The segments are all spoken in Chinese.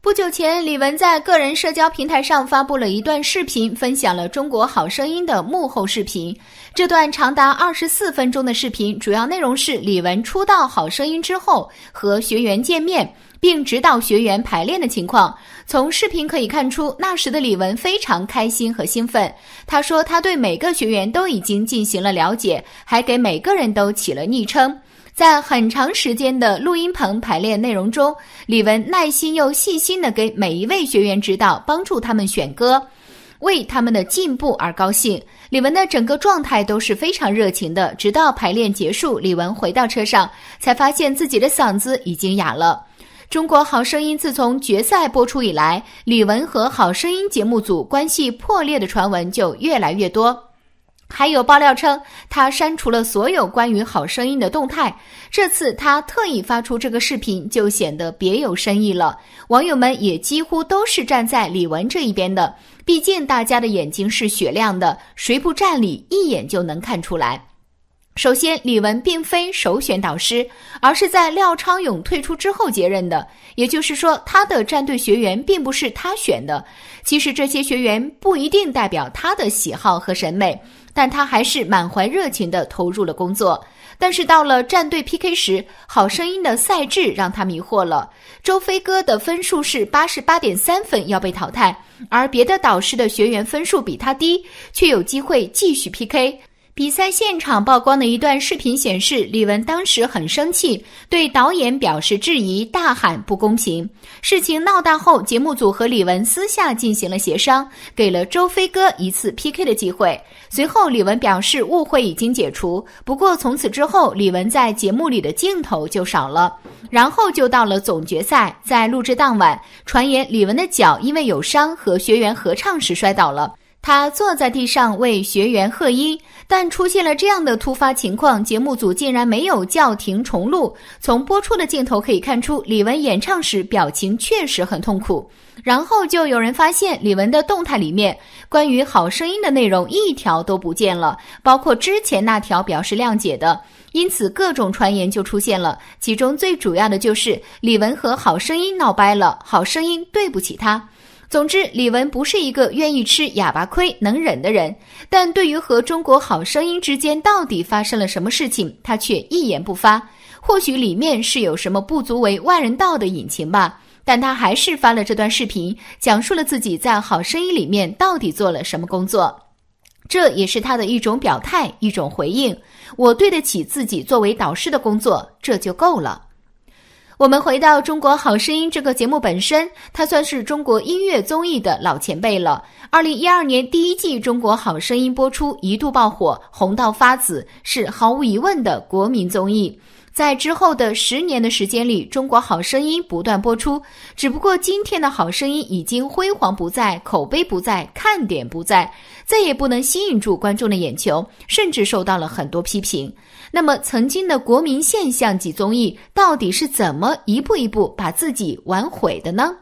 不久前，李玟在个人社交平台上发布了一段视频，分享了《中国好声音》的幕后视频。这段长达二十四分钟的视频，主要内容是李玟出道《好声音》之后和学员见面，并指导学员排练的情况。从视频可以看出，那时的李玟非常开心和兴奋。她说，她对每个学员都已经进行了了解，还给每个人都起了昵称。在很长时间的录音棚排练内容中，李玟耐心又细心的给每一位学员指导，帮助他们选歌，为他们的进步而高兴。李玟的整个状态都是非常热情的，直到排练结束，李玟回到车上，才发现自己的嗓子已经哑了。中国好声音自从决赛播出以来，李玟和好声音节目组关系破裂的传闻就越来越多。还有爆料称，他删除了所有关于《好声音》的动态。这次他特意发出这个视频，就显得别有深意了。网友们也几乎都是站在李玟这一边的，毕竟大家的眼睛是雪亮的，谁不站理，一眼就能看出来。首先，李玟并非首选导师，而是在廖昌永退出之后接任的。也就是说，他的战队学员并不是他选的。其实这些学员不一定代表他的喜好和审美，但他还是满怀热情地投入了工作。但是到了战队 PK 时，好声音的赛制让他迷惑了。周飞哥的分数是八十八点三分，要被淘汰，而别的导师的学员分数比他低，却有机会继续 PK。比赛现场曝光的一段视频显示，李玟当时很生气，对导演表示质疑，大喊不公平。事情闹大后，节目组和李玟私下进行了协商，给了周飞哥一次 PK 的机会。随后，李玟表示误会已经解除，不过从此之后，李玟在节目里的镜头就少了。然后就到了总决赛，在录制当晚，传言李玟的脚因为有伤和学员合唱时摔倒了。他坐在地上为学员贺音，但出现了这样的突发情况，节目组竟然没有叫停重录。从播出的镜头可以看出，李玟演唱时表情确实很痛苦。然后就有人发现，李玟的动态里面关于《好声音》的内容一条都不见了，包括之前那条表示谅解的。因此，各种传言就出现了，其中最主要的就是李玟和《好声音》闹掰了，《好声音》对不起他。总之，李玟不是一个愿意吃哑巴亏、能忍的人。但对于和中国好声音之间到底发生了什么事情，她却一言不发。或许里面是有什么不足为外人道的隐情吧。但她还是发了这段视频，讲述了自己在好声音里面到底做了什么工作。这也是他的一种表态，一种回应。我对得起自己作为导师的工作，这就够了。我们回到《中国好声音》这个节目本身，它算是中国音乐综艺的老前辈了。二零一二年第一季《中国好声音》播出，一度爆火，红到发紫，是毫无疑问的国民综艺。在之后的十年的时间里，《中国好声音》不断播出，只不过今天的好声音已经辉煌不再，口碑不再，看点不再，再也不能吸引住观众的眼球，甚至受到了很多批评。那么，曾经的国民现象级综艺到底是怎么一步一步把自己玩毁的呢？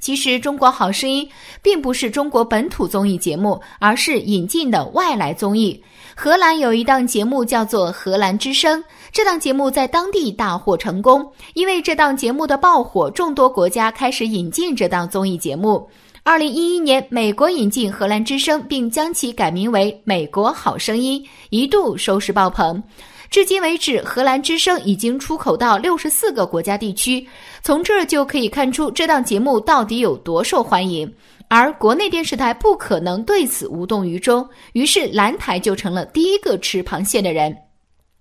其实，《中国好声音》并不是中国本土综艺节目，而是引进的外来综艺。荷兰有一档节目叫做《荷兰之声》，这档节目在当地大获成功。因为这档节目的爆火，众多国家开始引进这档综艺节目。二零一一年，美国引进《荷兰之声》，并将其改名为《美国好声音》，一度收视爆棚。至今为止，荷兰之声已经出口到六十四个国家地区，从这儿就可以看出这档节目到底有多受欢迎。而国内电视台不可能对此无动于衷，于是蓝台就成了第一个吃螃蟹的人。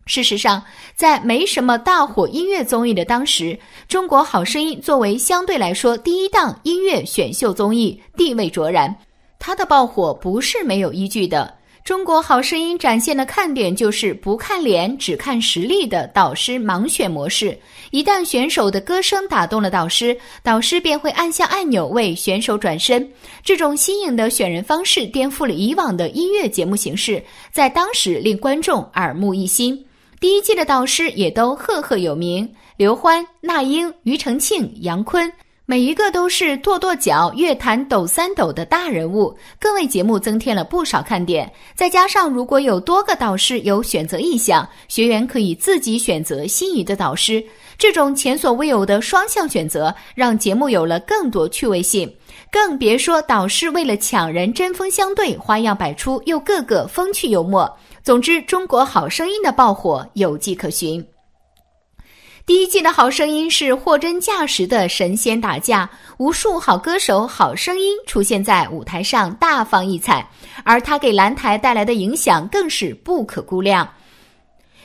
事实上，在没什么大火音乐综艺的当时，《中国好声音》作为相对来说第一档音乐选秀综艺，地位卓然，它的爆火不是没有依据的。中国好声音展现的看点就是不看脸，只看实力的导师盲选模式。一旦选手的歌声打动了导师，导师便会按下按钮为选手转身。这种新颖的选人方式颠覆了以往的音乐节目形式，在当时令观众耳目一新。第一季的导师也都赫赫有名：刘欢、那英、庾澄庆、杨坤。每一个都是跺跺脚、乐坛抖三抖的大人物，更为节目增添了不少看点。再加上如果有多个导师有选择意向，学员可以自己选择心仪的导师，这种前所未有的双向选择，让节目有了更多趣味性。更别说导师为了抢人针锋相对，花样百出，又个个风趣幽默。总之，中国好声音的爆火有迹可循。第一季的好声音是货真价实的神仙打架，无数好歌手、好声音出现在舞台上大放异彩，而他给蓝台带来的影响更是不可估量。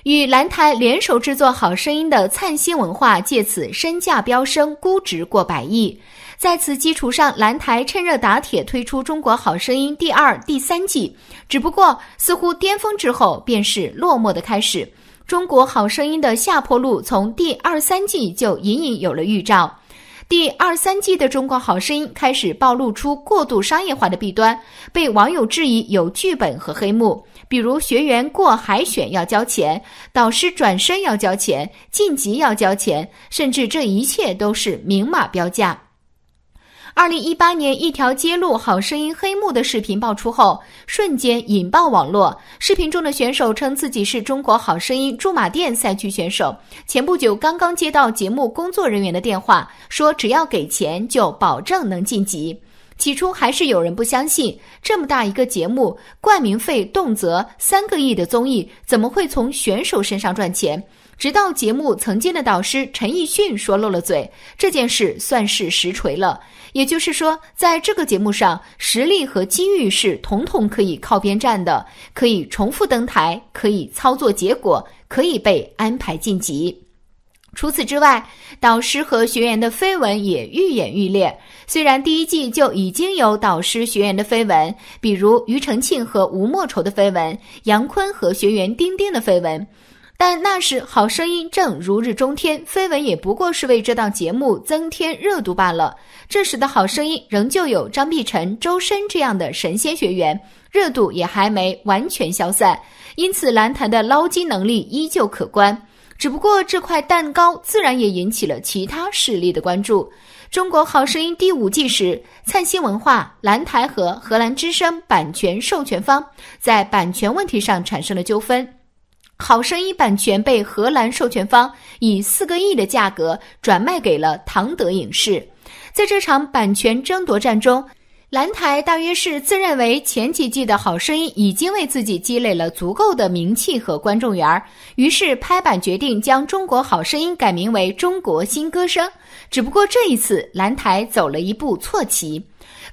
与蓝台联手制作《好声音》的灿星文化借此身价飙升，估值过百亿。在此基础上，蓝台趁热打铁推出《中国好声音》第二、第三季，只不过似乎巅峰之后便是落寞的开始。中国好声音的下坡路从第二三季就隐隐有了预兆，第二三季的中国好声音开始暴露出过度商业化的弊端，被网友质疑有剧本和黑幕，比如学员过海选要交钱，导师转身要交钱，晋级要交钱，甚至这一切都是明码标价。二零一八年，一条揭露《好声音》黑幕的视频爆出后，瞬间引爆网络。视频中的选手称自己是中国好声音驻马店赛区选手，前不久刚刚接到节目工作人员的电话，说只要给钱就保证能晋级。起初还是有人不相信，这么大一个节目，冠名费动辄三个亿的综艺，怎么会从选手身上赚钱？直到节目曾经的导师陈奕迅说漏了嘴，这件事算是实锤了。也就是说，在这个节目上，实力和机遇是统统可以靠边站的，可以重复登台，可以操作结果，可以被安排晋级。除此之外，导师和学员的绯闻也愈演愈烈。虽然第一季就已经有导师学员的绯闻，比如庾澄庆和吴莫愁的绯闻，杨坤和学员丁丁的绯闻。但那时《好声音》正如日中天，绯闻也不过是为这档节目增添热度罢了。这时的《好声音》仍旧有张碧晨、周深这样的神仙学员，热度也还没完全消散，因此蓝台的捞金能力依旧可观。只不过这块蛋糕自然也引起了其他势力的关注。《中国好声音》第五季时，灿星文化、蓝台和荷兰之声版权授权方在版权问题上产生了纠纷。《好声音》版权被荷兰授权方以四个亿的价格转卖给了唐德影视。在这场版权争夺战中，蓝台大约是自认为前几季的《好声音》已经为自己积累了足够的名气和观众缘，于是拍板决定将《中国好声音》改名为《中国新歌声》。只不过这一次，蓝台走了一步错棋。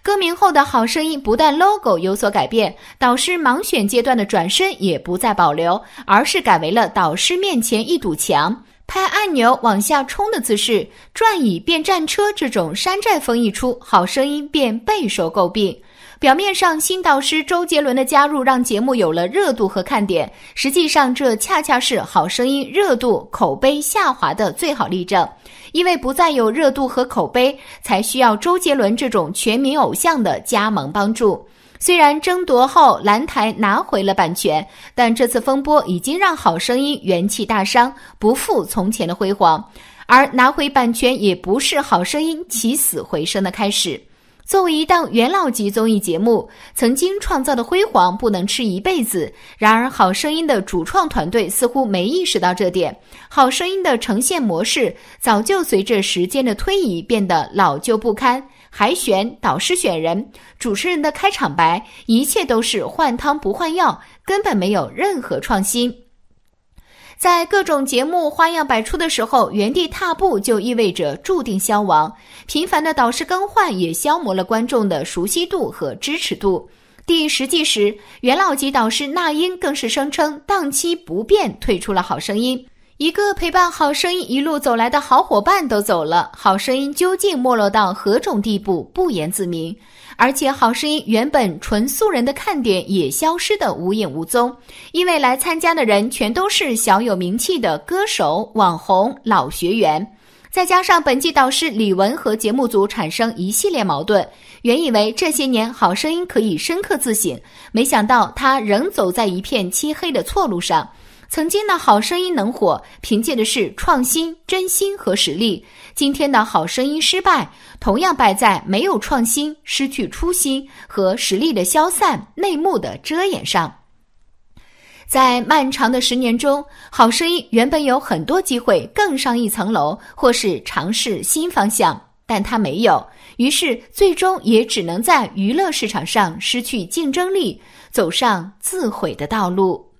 更名后的好声音，不但 logo 有所改变，导师盲选阶段的转身也不再保留，而是改为了导师面前一堵墙，拍按钮往下冲的姿势，转椅变战车，这种山寨风一出，好声音便备受诟病。表面上，新导师周杰伦的加入让节目有了热度和看点，实际上这恰恰是《好声音》热度口碑下滑的最好例证。因为不再有热度和口碑，才需要周杰伦这种全民偶像的加盟帮助。虽然争夺后，蓝台拿回了版权，但这次风波已经让《好声音》元气大伤，不复从前的辉煌。而拿回版权也不是《好声音》起死回生的开始。作为一档元老级综艺节目，曾经创造的辉煌不能吃一辈子。然而，《好声音》的主创团队似乎没意识到这点，《好声音》的呈现模式早就随着时间的推移变得老旧不堪。海选、导师选人、主持人的开场白，一切都是换汤不换药，根本没有任何创新。在各种节目花样百出的时候，原地踏步就意味着注定消亡。频繁的导师更换也消磨了观众的熟悉度和支持度。第十季时，元老级导师那英更是声称档期不变退出了《好声音》。一个陪伴好声音一路走来的好伙伴都走了，好声音究竟没落到何种地步，不言自明。而且，好声音原本纯素人的看点也消失的无影无踪，因为来参加的人全都是小有名气的歌手、网红、老学员。再加上本季导师李玟和节目组产生一系列矛盾，原以为这些年好声音可以深刻自省，没想到他仍走在一片漆黑的错路上。曾经的好声音能火，凭借的是创新、真心和实力。今天的好声音失败，同样败在没有创新、失去初心和实力的消散、内幕的遮掩上。在漫长的十年中，好声音原本有很多机会更上一层楼，或是尝试新方向，但它没有，于是最终也只能在娱乐市场上失去竞争力，走上自毁的道路。